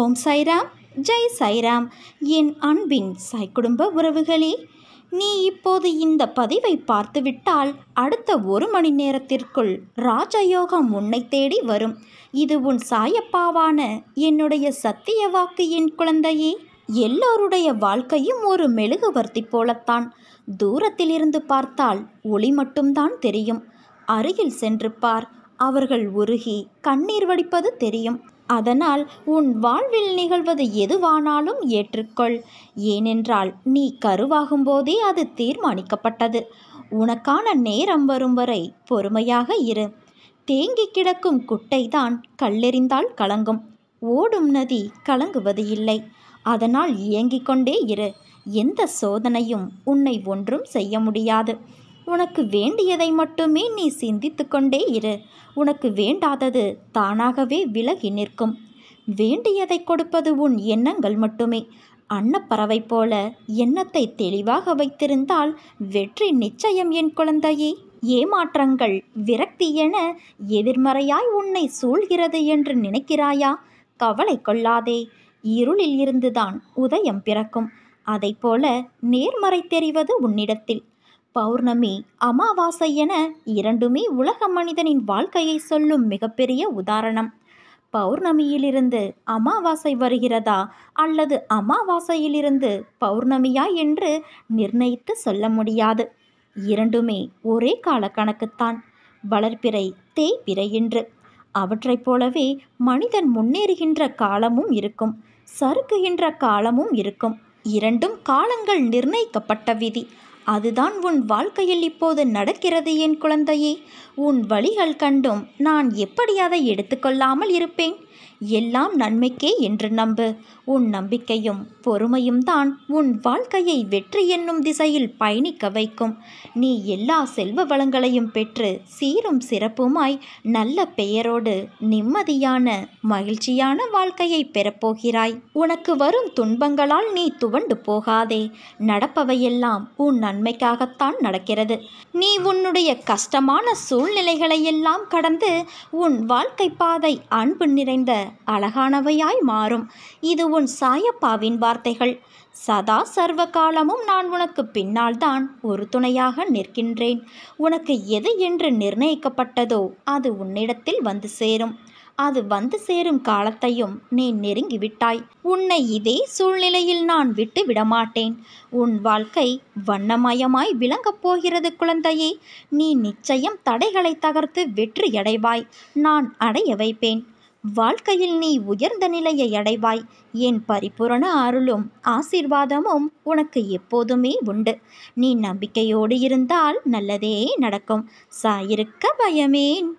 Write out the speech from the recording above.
ஓம் சாய்ராம் ஜெய் சாய்ராம் என் அன்பின் சாய் குடும்ப உறவுகளே நீ இப்போது இந்த பதிவை பார்த்துவிட்டால் அடுத்த ஒரு மணி நேரத்திற்குள் ராஜயோகம் உன்னை தேடி வரும் இது உன் சாயப்பாவான என்னுடைய சத்திய வாக்கு என் குழந்தையே எல்லோருடைய வாழ்க்கையும் ஒரு மெழுகுவர்த்தி போலத்தான் தூரத்திலிருந்து பார்த்தால் ஒளி மட்டும்தான் தெரியும் அருகில் சென்று பார் அவர்கள் உருகி கண்ணீர் வடிப்பது தெரியும் அதனால் உன் வாழ்வில் நிகழ்வது எதுவானாலும் ஏற்றுக்கொள் ஏனென்றால் நீ கருவாகும் போதே அது தீர்மானிக்கப்பட்டது உனக்கான நேரம் வரும் வரை பொறுமையாக இரு தேங்கி கிடக்கும் குட்டைதான் கல்லெறிந்தால் கலங்கும் ஓடும் நதி கலங்குவது இல்லை அதனால் இயங்கிக் கொண்டே இரு எந்த சோதனையும் உன்னை ஒன்றும் செய்ய முடியாது உனக்கு வேண்டியதை மட்டுமே நீ சிந்தித்து கொண்டே இரு உனக்கு வேண்டாதது தானாகவே விலகி நிற்கும் வேண்டியதை கொடுப்பது உன் எண்ணங்கள் மட்டுமே அன்னப்பறவை போல எண்ணத்தை தெளிவாக வைத்திருந்தால் வெற்றி நிச்சயம் என் குழந்தையே ஏமாற்றங்கள் விரக்தி என எதிர்மறையாய் உன்னை சூழ்கிறது என்று நினைக்கிறாயா கவலை கொள்ளாதே இருளில் இருந்துதான் உதயம் பிறக்கும் அதைப்போல நேர்மறை தெரிவது உன்னிடத்தில் பௌர்ணமி அமாவாசை என இரண்டுமே உலக மனிதனின் வாழ்க்கையை சொல்லும் மிகப்பெரிய உதாரணம் பௌர்ணமியிலிருந்து அமாவாசை வருகிறதா அல்லது அமாவாசையிலிருந்து பௌர்ணமியா என்று நிர்ணயித்து சொல்ல முடியாது இரண்டுமே ஒரே கால கணக்குத்தான் வளர்ப்பிறை தேய்பிறை என்று அவற்றைப் போலவே மனிதன் முன்னேறுகின்ற காலமும் இருக்கும் சறுக்குகின்ற காலமும் இருக்கும் இரண்டும் காலங்கள் நிர்ணயிக்கப்பட்ட விதி அதுதான் உன் வாழ்க்கையில் இப்போது நடக்கிறது என் குழந்தையே உன் வழிகள் கண்டும் நான் எப்படி அதை எடுத்துக்கொள்ளாமல் இருப்பேன் எல்லாம் நன்மைக்கே என்று நம்பு உன் நம்பிக்கையும் பொறுமையும் தான் உன் வாழ்க்கையை வெற்றி என்னும் திசையில் பயணிக்க வைக்கும் நீ எல்லா செல்வ வளங்களையும் பெற்று சீரும் சிறப்புமாய் நல்ல பெயரோடு நிம்மதியான மகிழ்ச்சியான வாழ்க்கையை பெறப்போகிறாய் உனக்கு வரும் துன்பங்களால் நீ துவண்டு போகாதே நடப்பவையெல்லாம் உன் நன்மைக்காகத்தான் நடக்கிறது நீ உன்னுடைய கஷ்டமான சூழ்நிலைகளையெல்லாம் கடந்து உன் வாழ்க்கை பாதை அன்பு நிறைந்த நிறைந்த அழகானவையாய் மாறும் இது உன் சாயப்பாவின் வார்த்தைகள் சதா சர்வ காலமும் நான் உனக்கு பின்னால் தான் ஒரு துணையாக நிற்கின்றேன் உனக்கு எது என்று நிர்ணயிக்கப்பட்டதோ அது உன்னிடத்தில் வந்து சேரும் அது வந்து சேரும் காலத்தையும் நீ நெருங்கிவிட்டாய் உன்னை இதே சூழ்நிலையில் நான் விட்டு விடமாட்டேன் உன் வாழ்க்கை வண்ணமயமாய் விளங்கப் போகிறது குழந்தையே நீ நிச்சயம் தடைகளை தகர்த்து வெற்றியடைவாய் நான் அடைய வைப்பேன் வாழ்க்கையில் நீ உயர்ந்த நிலையை அடைவாய் என் பரிபூரண அருளும் ஆசீர்வாதமும் உனக்கு எப்போதுமே உண்டு நீ நம்பிக்கையோடு இருந்தால் நல்லதே நடக்கும் சாயிருக்க பயமேன்